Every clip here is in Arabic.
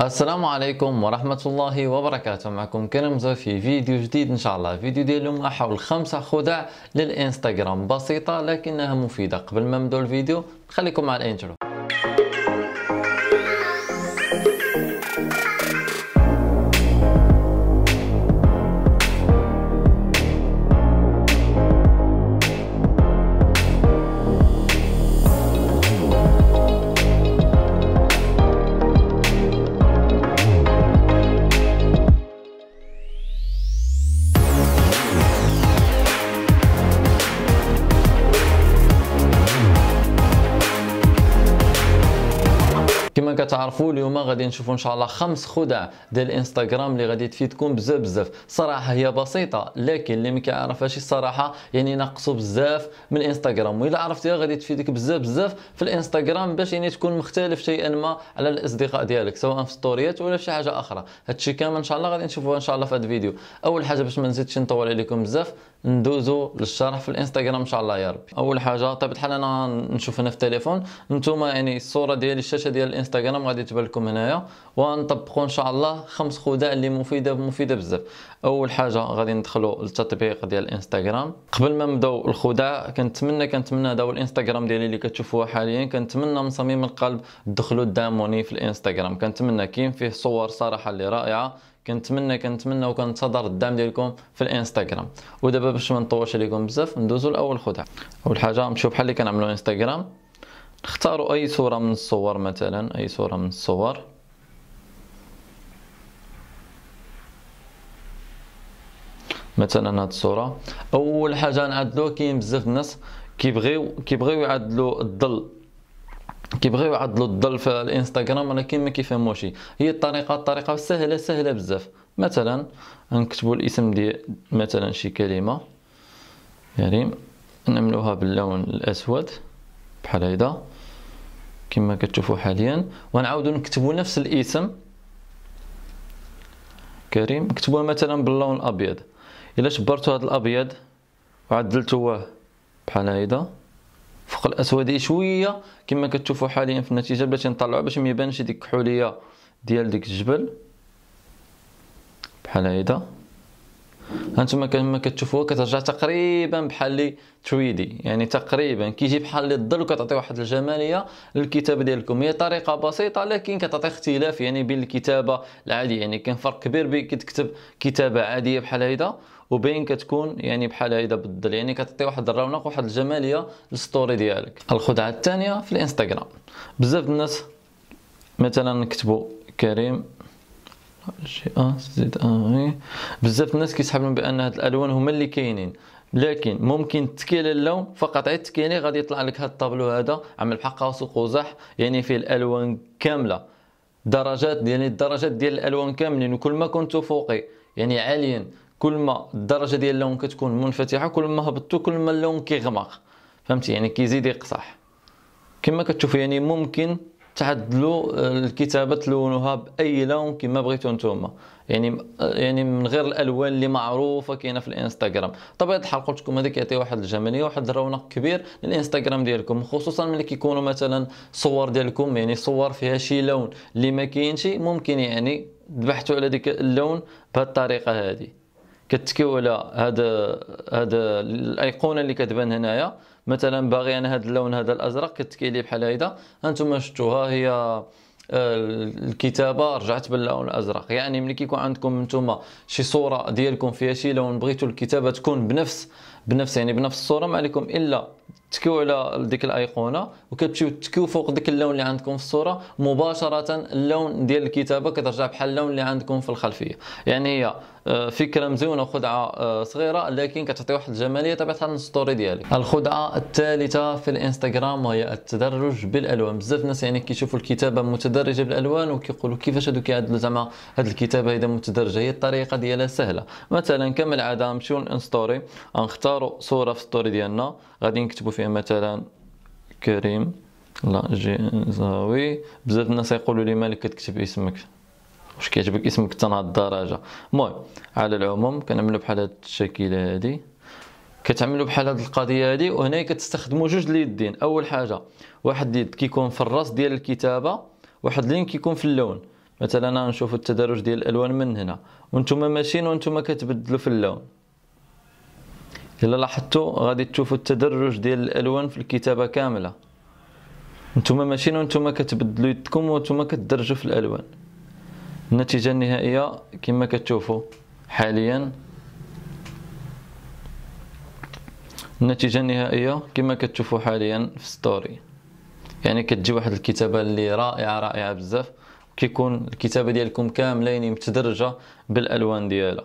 السلام عليكم ورحمة الله وبركاته معكم كرمزة في فيديو جديد ان شاء الله فيديو ديال اليوم حول خمسة خدع للانستغرام بسيطة لكنها مفيدة قبل ما نبدأ الفيديو خليكم مع الانترو immer كما كتعرفوا اليوم غادي نشوفوا ان شاء الله خمس خدع ديال الانستغرام اللي غادي تفيدكم بزاف بزاف صراحه هي بسيطه لكن اللي ما كيعرفهاش الصراحه يعني ناقصوا بزاف من الانستغرام والا عرفتيها غادي تفيدك بزاف بزاف في الانستغرام باش يعني تكون مختلف شيئا ما على الاصدقاء ديالك سواء في ستوريات ولا في شي حاجه اخرى هادشي كامل ان شاء الله غادي نشوفوه ان شاء الله في هذا الفيديو اول حاجه باش ما نزيدش نطول عليكم بزاف ندوزو للشرح في الانستغرام ان شاء الله يا ربي اول حاجه طيب الحال انا نشوف هنا في التليفون نتوما يعني الصوره ديال الشاشه ديال الانستغرام انستغرام غادي تبان لكم هنايا ونطبقوا ان شاء الله خمس خدع اللي مفيده مفيده بزاف اول حاجه غادي ندخلوا للتطبيق ديال الانستغرام قبل ما نبداو الخدع كنتمنى كنتمنى هذا الانستغرام ديالي اللي كتشوفوه حاليا كنتمنى من صميم القلب تدخلوا داموني في الانستغرام كنتمنى كاين فيه صور صراحه اللي رائعه كنتمنى كنتمنى وكنتظر الدعم ديالكم في الانستغرام ودابا باش ما نطولش عليكم بزاف ندوزو لاول خدعه اول حاجه نمشيو بحال اللي كنعملو انستغرام اختاروا اي صوره من الصور مثلا اي صوره من الصور مثلا هاد الصوره اول حاجه نعدلو كاين بزاف الناس كيبغيو كيبغيو يعدلو الظل كيبغيو يعدلو الظل في الانستغرام ولكن ما كيفهموش هي الطريقه الطريقه سهله سهله بزاف مثلا نكتبوا الاسم ديال مثلا شي كلمه كريم يعني نعملوها باللون الاسود بحال هيدا كما كتشوفوا حاليا ونعاودوا نكتبوا نفس الاسم كريم كتبوه مثلا باللون الابيض الا شبرتوا هذا الابيض وعدلتوه بحال هيدا فوق الاسود شويه كما كتشوفوا حاليا في النتيجه باش نطلعوا باش ما يبانش ديك الكحوليه ديال ديك الجبل بحال هيدا هانتوما كما كتشوفوها كترجع تقريبا بحال لي دي يعني تقريبا كيجي بحال لي الظل وكتعطي واحد الجماليه للكتابه ديالكم هي طريقه بسيطه لكن كتعطي اختلاف يعني بين الكتابه العاديه يعني كاين فرق كبير بين كتكتب كتابه عاديه بحال هيدا وبين كتكون يعني بحال هيدا بالظل يعني كتعطي واحد الرونق واحد الجماليه للستوري ديالك الخدعه الثانيه في الانستغرام بزاف الناس مثلا نكتبوا كريم شي ا إيه، زد ا آه. بزاف الناس كيسحبوا بان هاد الالوان هما اللي كاينين لكن ممكن تكيل اللون فقط عيد تكيني غادي يطلع لك هاد الطابلو هذا عمل بحال قوس وقزح يعني فيه الالوان كامله درجات يعني الدرجات ديال الالوان كاملين وكل ما كنتو فوقي يعني عاليا كل ما الدرجه ديال اللون كتكون منفتحه كل ما هبطتو كل ما اللون كيغمق فهمتي يعني كيزيد يقصح كما كتشوف يعني ممكن تعدلوا آه، الكتابه تلونوها باي لون كما بغيتو نتوما يعني آه، يعني من غير الالوان اللي معروفه كاينه في الانستغرام طبيعه الحال قلت لكم هذا كيعطي واحد الجماليه واحد الرونق كبير للانستغرام ديالكم خصوصا ملي كيكونوا مثلا صور ديالكم يعني صور فيها شي لون اللي ما كاينش ممكن يعني ذبحتوا على ديك اللون بهذه الطريقه هذه كتكيو على هذا هذا الايقونه اللي كتبان هنايا مثلا باغي انا هذا اللون هذا الازرق كتكي لي بحال هيدا انتم شفتوها هي آه، الكتابه رجعت باللون الازرق يعني ملي كيكون عندكم نتوما شي صوره ديالكم فيها شي لون بغيتوا الكتابه تكون بنفس بنفس يعني بنفس الصوره ما عليكم الا تكيو على ديك الايقونه وكتمشيو تكيو فوق ديك اللون اللي عندكم في الصوره مباشره اللون ديال الكتابه كترجع بحال اللون اللي عندكم في الخلفيه يعني هي آه، فكره مزيونه خدعه آه، صغيره لكن كتعطي واحد الجماليه تبع الحال الستوري ديالك الخدعه الثالثه في الانستغرام وهي التدرج بالالوان بزاف الناس يعني كيشوفوا الكتابه متدرجه بالالوان وكيقولوا كيفاش هادو كيعدلوا زعما هاد الكتابه اذا متدرجه هي الطريقه ديالها سهله مثلا كما العاده نمشيو للانستوري نختار نختاروا صوره في ستوري ديالنا غادي نكتبوا فيها مثلا كريم لا جي زاوي بزاف الناس يقولوا لي مالك كتكتب اسمك واش كيعجبك اسمك حتى لهاد الدرجه المهم على العموم كنعملوا بحال هاد الشكيله هادي كتعملوا بحال هاد القضيه هادي وهنا كتستخدموا جوج اليدين اول حاجه واحد اليد كيكون في الراس ديال الكتابه واحد اليد كيكون في اللون مثلا نشوفوا التدرج ديال الالوان من هنا وانتم ماشيين وانتم كتبدلوا في اللون الا لاحظتوا غادي تشوفوا التدرج ديال الالوان في الكتابه كامله نتوما ماشي نتوما كتبدلوا يدكم وانتوما كتدرجوا في الالوان النتيجه النهائيه كما كتشوفوا حاليا النتيجه النهائيه كما كتشوفوا حاليا في ستوري يعني كتجي واحد الكتابه اللي رائعه رائعه بزاف كيكون الكتابه ديالكم كامله يعني متدرجه بالالوان ديالها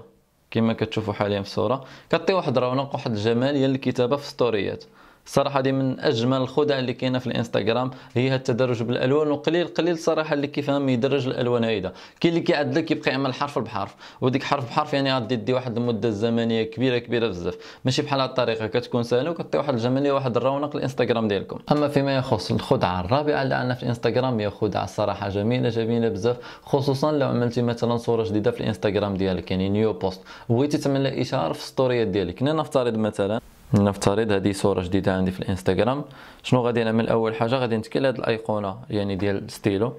كما كتشوفوا حاليا في الصوره كتعطي واحد الرونق واحد الجمال ديال الكتابه في ستوريات صراحه دي من اجمل الخدع اللي كاينه في الانستغرام هي التدرج بالالوان وقليل قليل صراحه اللي كيفهم يدرج الالوان هيدا كاين اللي كيعدل كيبقى يعمل حرف بحرف وديك حرف بحرف يعني غادي دي واحد المده الزمنية كبيره كبيره بزاف ماشي بحال هاد الطريقه كتكون سهله وكتعطي واحد الجماليه واحد الرونق للانستغرام ديالكم اما فيما يخص الخدعه الرابعه اللي عندنا في الانستغرام هي خدعه صراحه جميله جميله بزاف خصوصا لو عملتي مثلا صوره جديده في الانستغرام ديالك يعني نيو بوست بغيتي تعمل اشاره في الستوريات ديالك هنا نفترض مثلا نفترض هذه صوره جديده عندي في الانستغرام شنو غادي نعمل اول حاجه غادي نتكل هذه الايقونه يعني ديال ستيلو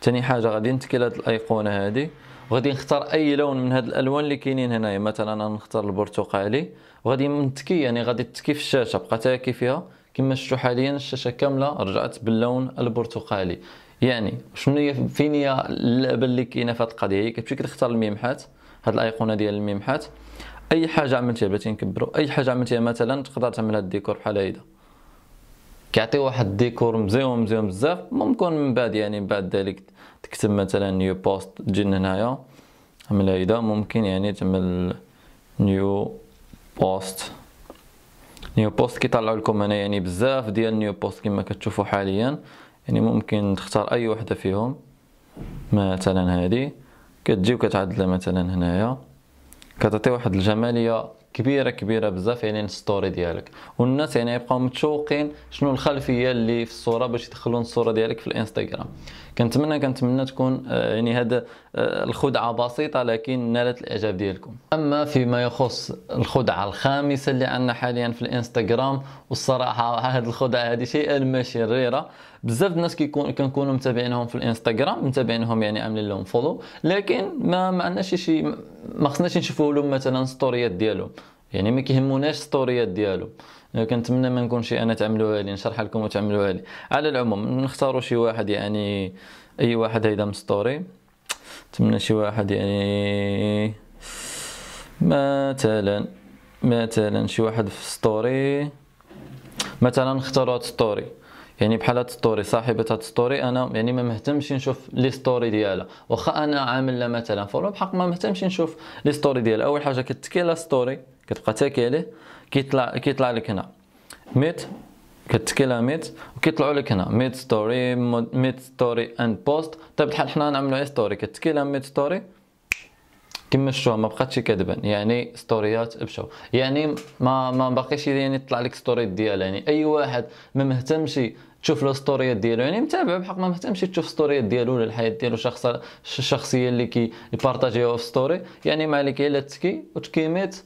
ثاني حاجه غادي نتكل هذه الايقونه هذه وغادي نختار اي لون من هاد الالوان اللي كاينين هنايا مثلا انا نختار البرتقالي وغادي نتكي يعني غادي تكي في الشاشه بقى تاكي فيها كما شفتوا حاليا الشاشه كامله رجعت باللون البرتقالي يعني شنو هي فين هي اللعبه اللي كاينه في هاد القضيه هي كتمشي كتختار الميمحات هاد الايقونه ديال الميمحات اي حاجه عملتيها بغيتي نكبروا اي حاجه عملتيها مثلا تقدر تعمل هاد الديكور بحال هيدا كيعطي واحد الديكور مزيون مزيون بزاف ممكن من بعد يعني من بعد ذلك تكتب مثلا نيو بوست تجي لهنايا عمل هيدا ممكن يعني تعمل نيو بوست نيو بوست كيطلعوا لكم هنا يعني بزاف ديال نيو بوست كما كتشوفوا حاليا يعني ممكن تختار اي وحده فيهم مثلا هذه كتجي وكتعدلها مثلا هنايا كتعطي واحد الجماليه كبيره كبيره بزاف يعني الستوري ديالك والناس يعني يبقاو متشوقين شنو الخلفيه اللي في الصوره باش يدخلون الصوره ديالك في الانستغرام كنتمنى كنتمنى تكون آه، يعني هذا آه، الخدعه بسيطه لكن نالت الاعجاب ديالكم اما فيما يخص الخدعه الخامسه اللي عندنا حاليا في الانستغرام والصراحه هذه الخدعه هذه شيئا ما شريره بزاف الناس كيكون كنكونوا متابعينهم في الانستغرام متابعينهم يعني عاملين لهم فولو لكن ما ما عندناش شي ما خصناش نشوفوا لهم مثلا ستوريات ديالهم يعني ما كيهموناش ستوريات ديالهم كنتمنى ما نكونش انا تعملوها لي نشرح لكم وتعملوها لي على العموم نختاروا شي واحد يعني اي واحد هيدا ستوري نتمنى شي واحد يعني مثلا مثلا شي واحد في ستوري مثلا اختاروا ستوري يعني بحال هاد ستوري صاحبه هاد ستوري انا يعني ما مهتمش نشوف لي ستوري ديالها واخا انا عامل لها مثلا فولو بحق ما مهتمش نشوف لي ستوري ديالها اول حاجه كتكي لا ستوري كتبقى تاكي عليه كيطلع كيطلع لك هنا ميت كتكي لها ميت وكيطلعوا لك هنا ميت ستوري ميت ستوري اند بوست طيب بحال حنا نعملوا اي ستوري كتكي لها ميت ستوري كما شفتوا ما بقاتش كتبان يعني ستوريات مشاو يعني ما ما باقيش يعني تطلع لك ستوري ديالها يعني اي واحد ما مهتمش تشوف لو ستوريات ديالو يعني متابع بحق ما مهتمش تشوف ستوريات ديالو ولا الحياه ديالو شخص الشخصيه اللي كي بارطاجيها في ستوري يعني ما عليك الا تكي وتكيميت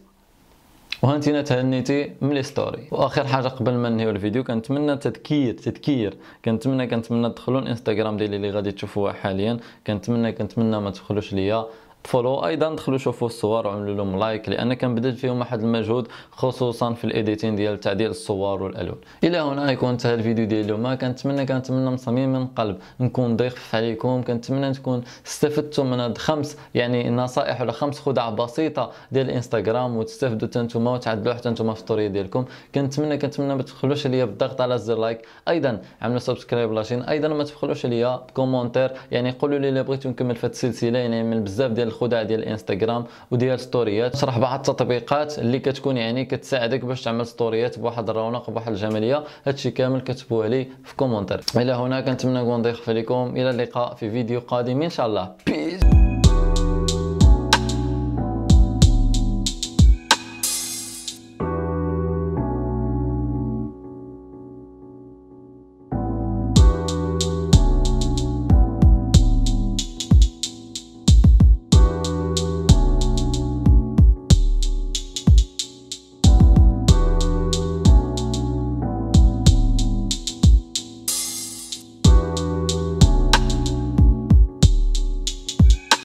وهانتي تهنيتي من لي ستوري واخر حاجه قبل ما ننهيو الفيديو كنتمنى تذكير تذكير كنتمنى كنتمنى تدخلوا الانستغرام ديالي اللي غادي تشوفوه حاليا كنتمنى كنتمنى ما تدخلوش ليا فولو ايضا دخلوا شوفوا الصور وعملوا لهم لايك لان كان فيهم واحد المجهود خصوصا في الايديتين ديال تعديل الصور والالوان الى هنا يكون انتهى الفيديو ديال اليوم كنتمنى كنتمنى من صميم من قلب نكون ضيف عليكم كنتمنى تكون استفدتوا من هاد خمس يعني نصائح ولا خمس خدع بسيطه ديال الانستغرام وتستافدوا حتى نتوما وتعدلوا حتى نتوما في الطريقه ديالكم كنتمنى كنتمنى ما تبخلوش عليا بالضغط على زر لايك ايضا عملوا سبسكرايب لاشين ايضا ما تبخلوش عليا بكومونتير يعني قولوا لي الا بغيتو نكمل في هاد السلسله يعني من بزاف ديال الخدع ديال الانستغرام وديال ستوريات شرح بعض التطبيقات اللي كتكون يعني كتساعدك باش تعمل ستوريات بواحد الرونق بواحد الجماليه هادشي كامل كتبوه لي في كومونتير الى هنا كنتمنى نكون ضيق عليكم الى اللقاء في فيديو قادم ان شاء الله Peace.